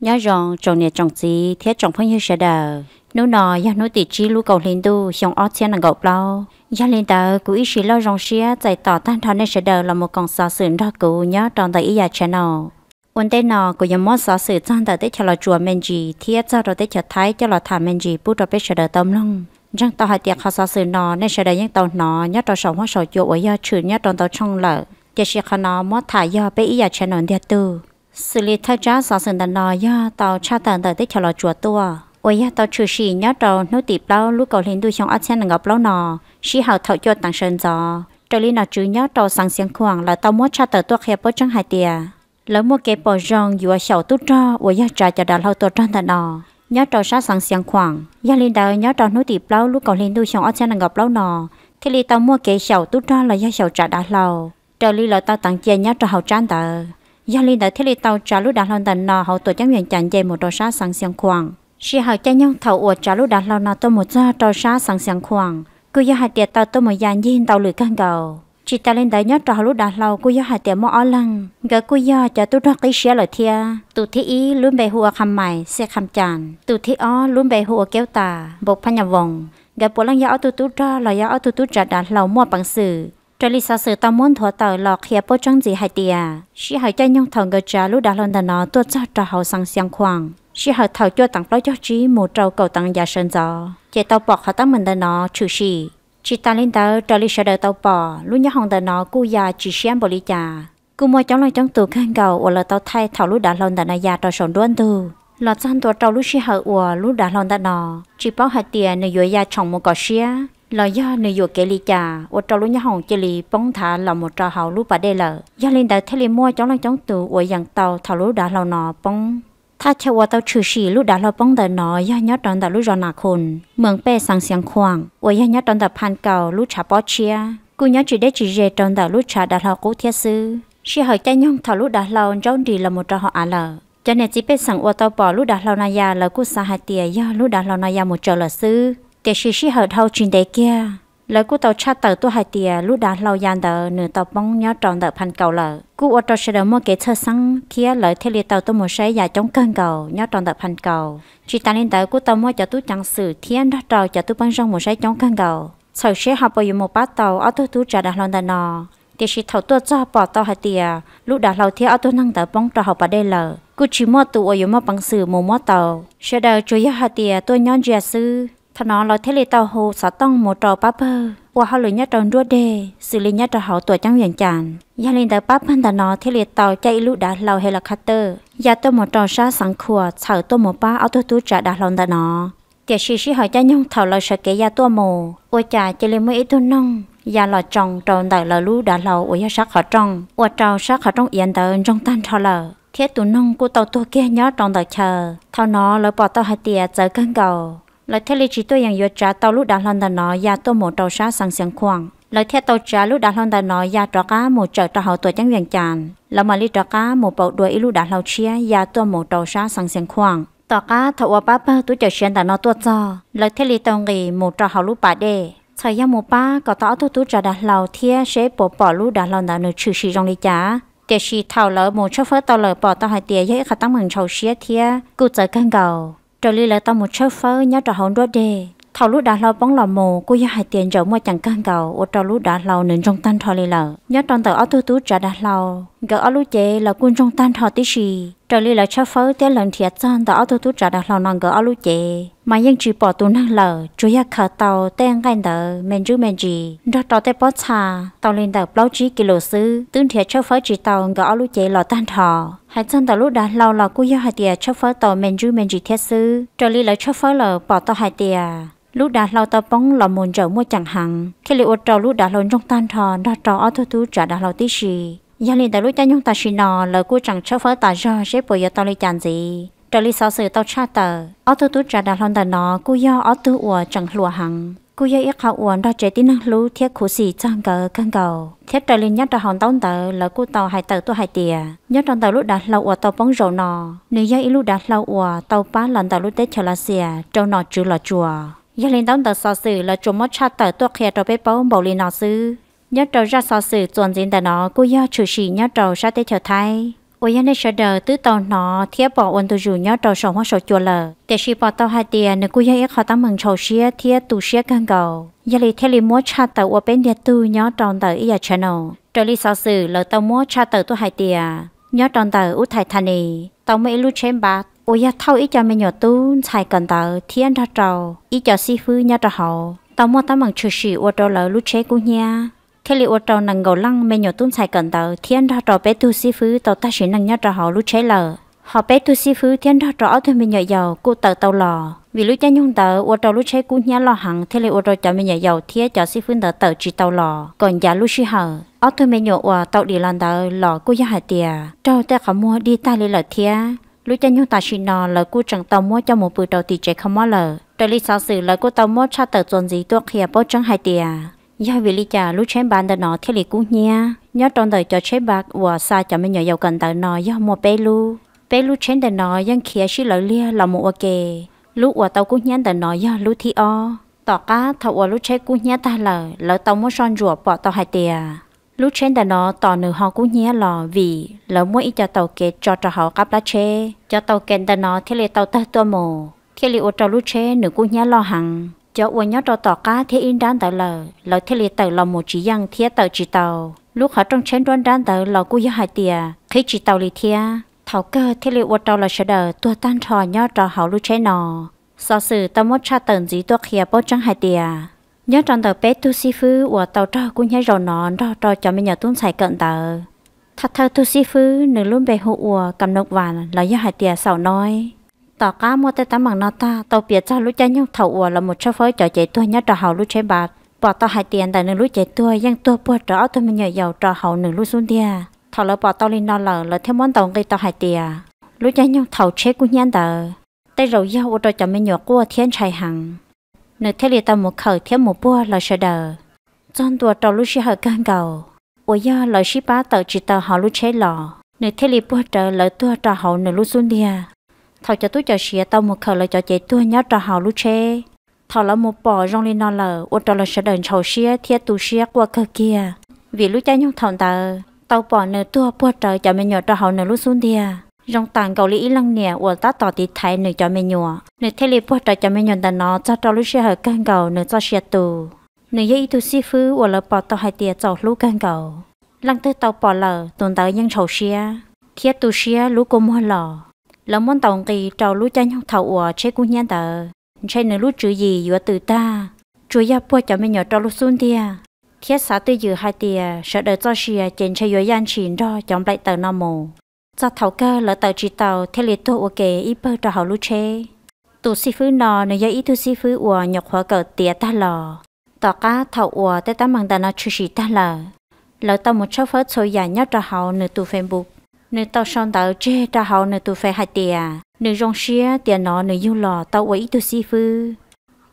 nhớ rằng trồng nhà trồng gì thế trồng phong như sẽ đời. nếu nọ ya nô tị chi lu cầu lên tu xong ót xe nàng gọc lâu ya lên tờ cú ý sĩ lo rong xia chạy tỏ tan thọ nên sẽ đời là một con sò sườn đó cú nhớ trong tại ý ya channel วันเดนอก็ยังมอสอสื่อจ้างแต่ได้ชะลอจัวเมนจีเทียจ้าเราได้ชะท้ายจะหลอถามเมนจีปุ๊ดเราไปเฉลยเติมลงจังต่อหาเตียเขาสอสื่อนอในเฉลยยังเตานอยัดต่อสองว่าสอโยวยาชื่อยัดตอนต่อช่องเหล่าจะเชียขนอมอถ่ายยอไปอีอยากชนอนเดียตูสุริทัจ้าสอสื่อดันนอยาต่อชาตันแต่ได้ชะลอจัวตัววยยาต่อชื่อสียัดต่อนุติเปล่าลูกเกาหลีดูช่องอัดเช่นงับเปล่านอชีหาเท่ายอดต่างเชิญจอจลีนอจื้อยัดต่อสังเสียงขวางแล้วต่อมอชาตันตัวเขียบป้อจังหายเตีย lỡ mua cái bò rong dù sầu tút cho và do trả cho đào lâu tổ trang thật nò, nhớ trò sát sáng sàng khoảng gia lên đời nhớ trò nối tiệp lâu lúc còn lên tu sông ở trên là ngọc lâu nò. thế li tao mua cái sầu tút cho là do sầu trả đã lâu trời li lỡ tao tặng chia nhớ trò hậu trang tờ gia lên đời thế li tao trả lúc đã lâu tận nò, hậu tổ chấm nguyện chẳng về một trò sát sáng sàng khoảng sĩ hậu cha nhau thầu uột trả lúc đã lâu nò tôi một trò sát sáng sàng khoảng cứ do hai tiệt tao tôi một dàn nhiên tao lười căng cầu chị ta lên đấy nhớ trò lúc đã lâu cô giáo hạt tiệm mò lăng gỡ cô giáo cho tôi ra cái xe lại thia tụ thế ý luôn bề hùa khăm mày xe khăm chàn tụ thi ó luôn bề hùa kéo tà bột phanh nhà vòng gỡ bố lăng giáo tôi tôi ra là giáo tôi tôi trả đã lâu mua bằng sự cho lý sau sự tao muốn thua tờ lọ khía bộ trang gì hạt tiệm sĩ hỏi cho nhung thằng gỡ trả lúc đã lâu đã nó tôi cho trò hậu sang xiang khoang sĩ hỏi thầu cho tặng đó cho trí một trâu cầu tặng giả sơn gió chị tao bọc họ tặng mình đã nó chửi chị ta lên tờ trở lại sợ đợi tàu bỏ lúc nhớ hồng tờ nó cu già chị xem bồ lý trà cu mua cháu lại trong tủ khăn gầu ở là tàu thay thảo lúc đã lòng tờ này già trò sổn đuôn từ lọt sang tàu trâu lúc xí hở ủa lúc đã lòng tờ nó chỉ bao hạt tiền nửa dừa già chồng một cỏ xía là do nửa dừa kể lý trà ở trâu lúc nhớ hồng chỉ lì bóng thả là một trò hậu lúc bà đê lợ do lên tờ thay lì mua cháu lại trong tủ ủa dặn tàu thảo lúc đã lòng nó bóng ถ้าชาวตาชื่อสีลูกดาเราป้องแต่น้อยย่ายัดตอนแต่ลูกรอนาคนเมืองเป้สังเสียงควางว่าย่ายัดตอนแต่พันเก่าลูกชาปอเชียกูยัดจีได้จีเจตอนแต่ลูกชาดาเรากูเทียซื้อชีหอยใจย่องถ้าลูกดาเราเจ้าดีละมุดเราอาเลจะเนี่ยจีเป็นสังอวตาปอลูกดาเรานายาแล้วกูสาหเตียย่าลูกดาเรานายาหมดเจอละซื้อแต่ชีชีหอยเท่าจินได้แก่ lời của tàu cha tàu tôi hai tiề lúc đã lâu gian đờ nửa tàu bóng nhớ tròn đờ pan cầu lờ cú ô tô xe đờ mua kế thơ sáng kia lời thế liệt tàu tôi mua xe dài chống cơn cầu nhớ tròn đờ pan cầu chỉ ta lên tới cú tàu mua cho tôi chẳng xử thiên đó trò cho tôi băng rong mua xe chống cơn cầu sau xe học bao nhiêu một bát tàu ô tô tôi trả đã lon đờ nọ thì chỉ thầu tôi cho bỏ tàu hai tiề lúc đã lâu thế ô tôi năng đờ bóng trò học bà đây lờ cú chỉ mua tụ ô nhiêu mua bằng xử mua mua tàu xe đờ chủ yếu hai tia tôi nhớ dìa sư thà nó nói thế lì tàu hồ sợ tông một trò bắp bơ qua họ lười nhát tròn đua đề xử lý nhát trò hậu tuổi trong huyện chản gia linh tàu bắp hơn thà nó thế lì tàu chạy lũ đã lầu hay là khát tơ gia tôi một trò sa sẵn khùa sợ tôi một ba áo tôi tú trả đã lòng thà nó tiệt sĩ sĩ hỏi cha nhung thảo lời sợ kể gia tôi mồ ôi cha chỉ lấy mấy ít tôi nông gia lò trồng tròn đại lò lũ đã lầu ôi sắc họ trồng ôi trâu sắc họ trong yên tờ trong tan thọ lờ thiết tụ nông của tàu tôi kia nhớ tròn đại chờ thao nó lỡ bỏ tàu hai tiệt giờ cân cầu lời theo lịch trí tôi rằng yêu trả tàu lúc đã lon đàn nó và tôi một tàu sát sang sáng khoảng lời theo tàu trả lúc đã lon đàn nó và trọ cá một chợ trọ hậu tuổi trắng vàng chàn là mà lý trọ cá một bầu đuôi lúc đã lao chia và tôi một tàu sát sang sáng khoảng tàu cá thầu ba ba tôi chợ xuyên đàn nó tôi cho lời theo lịch tàu nghỉ một trọ hậu lúc ba đề thời gian một ba có tỏ tôi tôi trả đã lao thia sẽ bỏ bỏ lúc đã lon đàn nó trừ sĩ trong lý trả để sĩ thầu lỡ một số phớt tàu lỡ bỏ tàu hai tiền dễ khả tăng mừng sầu xía thia cụ giờ căng cầu trở lại tao một chớp phơ nhớ trò hồn đó đề thầu lúc đã lâu bóng lò mù cô ya hai tiền rộng mà chẳng căng cầu ô trò lúc đã lâu nên trong tan thò lại lợ nhớ trong tờ áo tu tú trả đã lâu gỡ ở lúc chế là quân trong tan thọ tí gì trở lại là cho phớ té lần thiệt chân đã ở tôi trả đặt lòng nàng gỡ ở mà chế chỉ bỏ tù năng lờ chủ yếu khờ tàu tên gan nợ men chú men gì ra tàu té bó xa tàu lên tàu bao chí kilo sư tương thiệt cho phớ chỉ tàu gỡ ở lúc chế là tan thọ hai chân tàu lúc đã lâu là cô yêu hai tiệt cho phớ tàu men chú men gì thiệt sư trở lại là cho phớ là bỏ tàu hai tiệt lúc đã lâu tao bóng là muốn trở mua chẳng hạn khi liệu trò lúc đã lâu trong tan thọ ra trò ở thu thu trả đã lâu tí gì giờ này tao lúc ta nhung ta xin nò, là cô chẳng cho phở ta do sẽ bồi giờ tao lấy chán gì trở lại sau sự tao cha tờ ở tu tu trả đã lon tờ nọ cô do ở tu ủa chẳng lùa hằng cô do ít khảo ủa đó chế tin năng lú thiết khổ sĩ trang cờ căn cầu thiết trở lại nhất là hòn tông tờ là cô tàu hai tờ tu hai tìa nhất trong tàu lúc đã lâu ủa tàu bóng rầu nò. nếu do ít lúc đã lâu ủa tàu ba lần tàu lúc tết chờ là xìa trong nọ chữ là chùa giờ lên tông tờ sau sự là chùa mất cha tờ tu kia tàu bé bao bảo lên nò xứ nhớ trâu ra sọ sự chuẩn diện tại nó cô do chủ sĩ nhớ trâu ra tới trở thay ôi anh sợ đời tứ tàu nó thiết bỏ ôn tôi dù nhớ trâu sống hoa sầu chùa lờ để sĩ bỏ tàu hai tiền nếu cô do ít khó tăng mừng chầu xía thiết tù xía càng cầu giờ lì thế lì múa cha tàu ở bên địa tư nhớ trâu tàu ý channel trở lì sọ sự lỡ tàu múa cha tàu tu hai tiền nhớ trâu tàu út thải thani tàu mấy lúc chém bát, ôi ya thâu ý cho mình nhỏ tu xài cần tàu thiên ra trầu ý cho si phư nhá trầu hậu tao mua tao bằng chữ sĩ ô trầu lỡ lúc chém của nha thế liệu trâu nằng gầu lăng mẹ nhỏ tún xài cẩn tờ thiên ra trò bé tu sĩ phứ tàu ta chỉ nằng nhá trò họ lú cháy lờ họ bé tu sĩ phứ thiên ra trò thôi mẹ nhỏ giàu cô tờ tàu lò vì lú cháy nhung tờ ô trâu lú cháy cú nhá lò hẳn thế liệu ô trâu cho mẹ nhỏ giàu thiên cho sĩ phứ tờ tờ chỉ tàu lò còn giá lú sĩ hờ ở thôi mẹ nhỏ à tàu đi lan tờ lò cô giá hạt tiề trâu ta khảo mua đi ta lấy lợ thiên lú cháy nhung ta chỉ nò lợ cô chẳng tàu mua cho một bữa đầu thì chạy không mua lợ trời lý sao sự lợ cô tàu mua cha tờ chuẩn gì tôi khía bó chẳng hạt tiề do vì lý cha lúc chém bàn đã nó thiết lý cũ nha nhớ trong đời cho chém bạc và xa cho mình nhỏ dầu cần tại nó do mua bé lu bé lu chém đã nó dân kia chỉ lợi lia là một ok lúc và tàu cũ nhắn đã nó do lúc thi o tỏ cá thầu và lúc chém cũ nhá ta là lỡ tàu muốn son rùa bỏ tàu hai tia lúc chém đã nó tỏ nửa họ cũ nhá lò vì lỡ muốn ít cho tàu kê cho cho họ cắp lá chê cho tàu kê đã nó thiết lý tàu ta tua mồ thiết lý ô tàu lúc chém nửa cũ nhá lo hằng giờ uống nhau cho tỏ cá thế in đan tờ lờ lờ thế lì tờ lò một chỉ yang thế tờ chỉ tàu lúc họ trong chén đoan đan tờ lò cú giờ hai tia khi chỉ tàu lì thế thảo cơ thế lì uống tàu là sẽ đờ tua tan trò nhau trò hậu lu chén nò, sau sự tao mất cha tần gì tua khía bao trăng hai tia nhớ trong tờ bé tu si phứ uống tàu trò cũng nhớ rồi nọ trò trò cho mình nhớ tuôn xài cận tờ thật thơ tu si phứ nửa luôn bề hụ uống cầm nộp vàng là do hai tia sầu nói tỏ cá mua tới tắm bằng nó ta tàu biển ra lúc cha nhau thầu ủa là một số phơi trò chạy tua nhớ trò hậu lúc chế bạc bỏ tàu hai tiền tại nửa lúc chạy tua giang tua bỏ trò tôi mình nhờ giàu trò hậu nửa lúc xuống đi thầu lỡ bỏ tàu lên nó lỡ lỡ theo món tàu gây tàu hai tiền lúc cha nhau thầu chế cũng nhăn tờ tay rầu dâu trò chả mình nhọ cua thiên chạy hằng nửa thế liệt tàu một khởi thiên một bua là sợ đờ trong tua trò lúc sẽ hở gan cầu ủa do lời ship bá tàu chỉ tàu họ lúc chế lò nửa thế liệt bua trò lỡ tua trò hậu nửa lúc xuống đi thọ cho tôi cho xìa tao một khẩu là cho chế tôi nhớ trò hào lúc chê thọ là một bò rong lên non lờ ô trò là sẽ đần chầu xìa thiết tu xìa qua cơ kia vì lúc cha nhung thằng tờ tao bỏ nơi tua bùa trời cho mình nhớ trò hào nơi lúc xuống đi rong tàn cầu lý lăng nè ô ta tỏ tí thái nơi cho mình nhọ nơi thế lý bùa trời cho mình nhọ tờ nó cho trò lúc xìa hở căng cầu nơi cho xìa tù nửa dây tu xì phứ ô là bỏ tao hai tia chầu lúc căng cầu lăng tới tao bỏ lờ tồn tờ nhân chầu xìa thiết tu xìa lúc cô mua lò là môn tổng kỳ trò lũ chân nhau thầu ở chế cú nhân tờ chế nửa lũ chữ gì vừa từ ta chúa ya bùa cho mình nhỏ trò lũ xuân tia thiết xã tư dự hai tia sợ đợi cho xìa trên chế vừa gian xỉn đó chọn lại tờ nọ mồ cho thầu cơ là tờ chỉ tàu thế liệt tôi kế, ít bơ trò hậu lũ chế tụ sĩ phứ nò nửa giờ ít tu sĩ phứ ủa nhọc hóa cờ tia ta lò tỏ cá thầu ủa tới tám bằng ta nó chú sĩ ta lò, lỡ tao một số phớt số giả nhát trò hậu nửa tụ facebook nếu tao xong tao chê tao hậu nếu tụi phải hai tiề, nếu rong xía tiề nọ nếu yêu lò tao quấy tụi si phư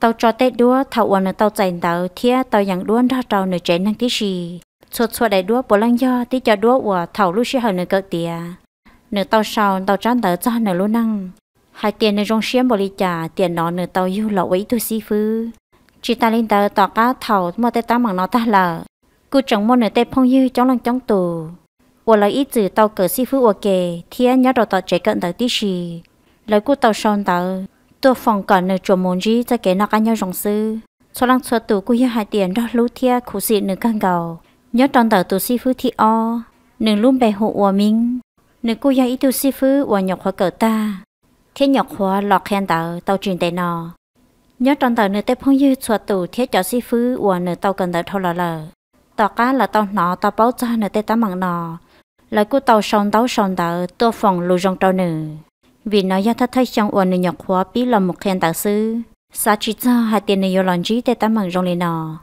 tao cho tết đua thảo ổn nếu tao chạy tao thia tao nhận đuôn ra tao nếu chén năng tí gì chuột chuột đại đua bỏ lăng do tí cho đua của thảo lúc xí hậu nếu cỡ tiề, nếu tao sau tao chán tao cho nếu luôn năng hai tiền nếu rong xía bỏ lý trả tiền nọ nếu tao yêu lò quấy tụi si phư chỉ ta lên tao tao cá thảo mà tao tao mảng nó ta là cứ chẳng muốn nếu tao phong như trong lòng trong tù 我来一直到个师傅我给，天要到到这个到底是，来过到上到，到房间呢专门去再给那个要用事，cho lăng cho tụ cũng như hai tiền đó lúc thia khổ sĩ nửa căn cầu nhớ trong đầu tụ sư phụ thì o nửa luôn bề hộ hòa minh nửa cô gia ý tụ sư phụ nhọc hòa cỡ ta thiên nhọc hòa lọt khen tàu tàu truyền tệ nọ nhớ trong đầu nửa tép phong như cho tụ thiết cho sư phụ hòa nửa tàu cần đợi thâu lờ lờ tàu cá là tàu nọ tàu báo cho nửa tay tám mặn nọ lại cô tàu sòng tàu sòng tàu tua phòng lù rong tàu nữ vì nó do thắt thay trong uẩn nữ nhọc khóa bí là một khen tạo sư sa chỉ cho hai tiền nữ lòng chí tê tám mừng rong lên nọ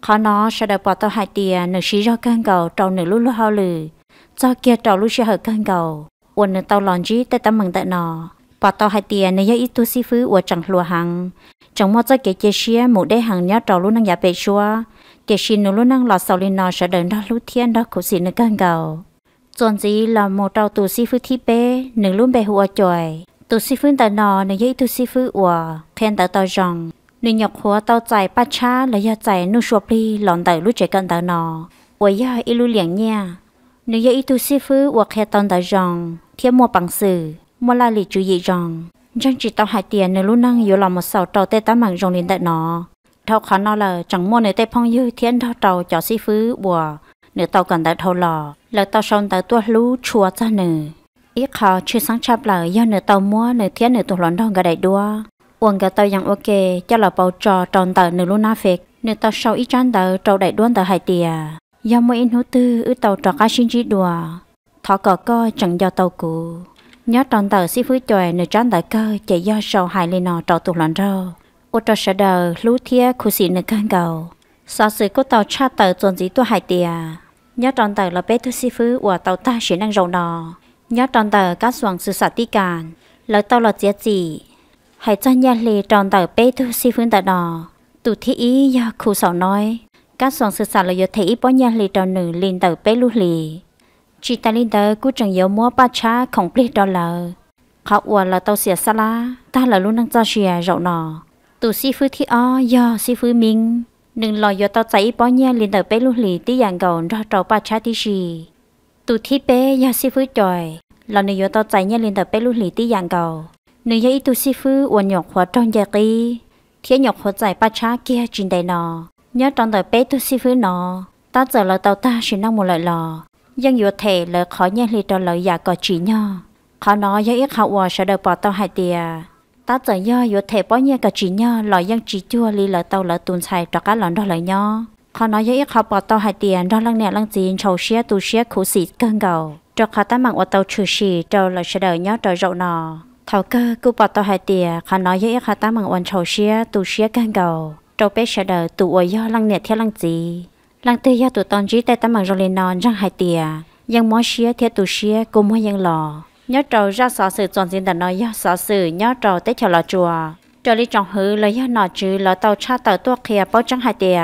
khó nó sẽ được bỏ tàu hai tiền nữ sĩ do căn cầu tàu nữ lú lú hao lử cho kia tàu lú sẽ hở căn cầu uẩn nữ tàu lòng chí tê tám mừng tại nọ bỏ tàu hai tiền nữ do ít tu sĩ phứ uẩn chẳng lùa hàng chẳng mua cho kia chia sẻ một đế hàng nhá tàu lú năng giả bệ chúa. kẻ xin nữ lú năng lọt sau lên nọ sẽ đợi đó lú thiên đó cũng xin nữ căn cầu chọn gì là một trâu tù sĩ phư thi bê nửa luôn bè hùa chòi tù sĩ phư ta nò, nửa giấy tù sĩ phư ủa khen ta tao rằng nửa nhọc hùa tao chạy ba cha là do chạy nửa sụp đi lòn tại lúc chạy cần ta nò, ủa ya ít lu liền nha nửa giấy tù si phư ủa khen tao ta rằng thiên mua bằng sử mua la lì chú gì rằng chẳng chỉ tao hại tiền nửa lúc năng yếu lòng một sào trâu tê tám mảng rồng liền ta nò, thao khó nò là chẳng mua nửa tê phong dư thiên thao trâu cho sĩ phư ủa nếu tao còn tại thâu lò là tao xong tại tua lú chua cho nè ít khó chưa sáng chạp là do nửa tàu mua nửa thiết nửa tụt lón đòn cả đại đua uống cả tàu yang ok cho là bầu trò tròn tờ nửa luna phệt nửa tàu sau ít chán tờ trâu đại đuôn tờ hai tìa do mỗi in hữu tư ư tàu trò cá xin chỉ đùa thọ cỏ co chẳng do tàu cũ nhớ tròn tờ xí phứ chòi nửa chán tờ cơ chạy do sau hại lên nò trâu tụ lón rau ô trò sợ đờ lú thiết khu xị nửa căng cầu sao sự cô tàu cha tờ tuần gì tua hai tìa nhớ tròn tờ là bé thu sư phụ của tàu ta sẽ năng rầu nò nhớ tròn tờ các xuồng sự sạt tí càn là tàu là chết gì hãy cho nhà lì tròn tờ bé thu sư phụ tờ nò tụ thị ý do khu sầu nói các xuồng sự sạt là do thị ý bỏ nhà lì tròn nửa liền tờ bé lưu lì chỉ ta liền tờ cú chẳng nhớ mua ba cha không biết đó là họ ủa là tàu xỉa xa ta là luôn đang cho xỉa rậu nò tụ sư phụ thi o do sư phụ minh หนึ่งลอยโยต่าใจป้อเงี่ยลินเตอร์เป้ลุหลีที่อย่างเก่าเราเราปาชาติชี ตุที่เป้ยาซิฟื้จอยเราหนึ่ยอาใจเงี่ยลินเตอร์เป้ลุหลีที่อย่างเก่าหนึ่งยาอีตุซิฟื้อวนหยกหัวจองยากีเทียนหยกหัวใจปาชาเกียจินไดนอเนื่ยจังเตอร์เป้ตุซิฟื้นอตาเจอเราเตาตาชินนั่งมูลอยลอ ยังอยู่เทเลยขอเงี่ยลินเตอร์เลยอยากกอดจีนาอเขาน้อยยาอีเขาวัวเสด็จปอเตาหายเตีย ta giờ yo yo thể bao nhiêu cả chỉ nhau lò dân chỉ chua li lợ tàu lợ tuần xài cho cá lợn đó lợ nhau họ nói với họ bỏ tàu hai tiền đó lăng nẹt lăng chín, chầu xía tu xía khổ xịt cơn gầu cho họ ta mang ô tàu trừ xì cho lợ sẽ đợi nhau trời rộng nọ thầu cơ cứ bỏ tàu hai tiền họ nói với họ ta mang ô chầu xía tu xía cơn gầu cho bé sẽ đợi tụ ở yo lăng nẹt theo lăng gì lăng tư yo tụ tòn chỉ tay ta mang rồi lên non răng hai tiền yang mỏ xía theo tu xía cùng hoa yang lò nhớ trâu ra xó sự toàn diện đã nói xó sự nhớ trâu tết cho lò chùa trở đi trong hư lấy nhớ nọ chứ lò tàu cha tàu tua kia bao trắng hai tìa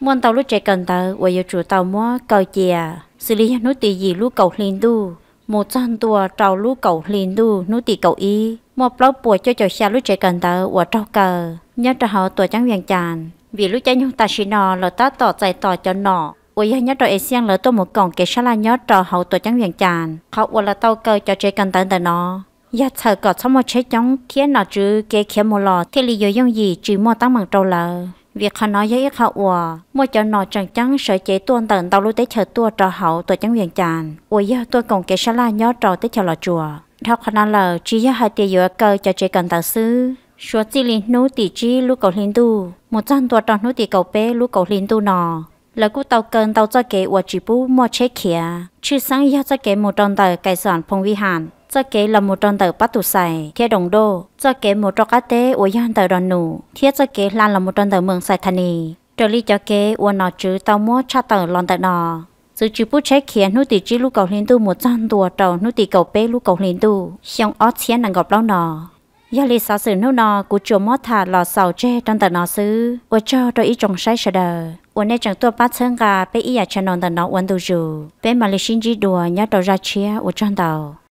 muôn tàu lúc chạy cần tàu quay yêu chủ tàu mua cầu chè, xử lý nút tì gì lúc cầu liền đu một trăm tua trâu lúc cầu liền đu nút tì cầu y một lóc bùa cho chầu xe lúc chạy cần tàu quả trâu cờ nhớ trâu họ tua trắng viền tràn vì lúc chạy nhung ta xin nọ lò ta tỏ chạy tỏ cho nọ ủa ya nhớ rồi xiang lỡ tôi một còng kể sao là nhớ trò hậu tôi chẳng viện chàn họ ủa là tàu cơ cho chơi cần tận tận nó ya thở cọt xong một chế chống thiên nào chứ kê khéo một lò thiên lý do dùng gì chỉ mua tăng bằng trâu lờ việc họ nói với họ ủa mua cho nó chẳng chẳng sợ chế tuôn tận tàu lúc tới chờ tua trò hậu tôi chẳng viện chàn ủa ya tôi còng kể sao là nhớ trò tới chờ lò chùa thọ khả năng là chỉ ya hai tiền vừa cơ cho chơi cần tận xứ, số chỉ linh nô tỷ chi lúc cầu linh tu một trăm tuần tròn nô tỷ cầu bé lúc cầu linh tu nọ là cú tàu cần tàu cho kế của chỉ bú mua chế kia chứ sáng ya cho kế một tròn tờ cái sản phong vi hàn cho kế là một tròn tờ bắt tụ xài thiết đồng đô cho kế một trò cá tế của yan tờ đòn nụ thiết cho kế là một tròn tờ mường xài thanh nì trở lý cho kế của nó chứ tàu mua cha tờ lon tờ nò sự chỉ bút chế kia nút tì chỉ lúc cầu liên tu một trăm tua tàu nút tì cầu bê lúc cầu liên tu xong ớt chiến nàng gặp lâu nò Gia lý xã sử nâu nò của chùa mó thà lò sầu chê trong tờ nò xứ và cho đôi ý trồng say sờ đờ. วันนี้จังตัวป้าเชิงกาไปอีอยากชะนอนแต่น้องวันดูจูเป็นมาเลชินจีดัวยัดดอราเชียอุจันดาว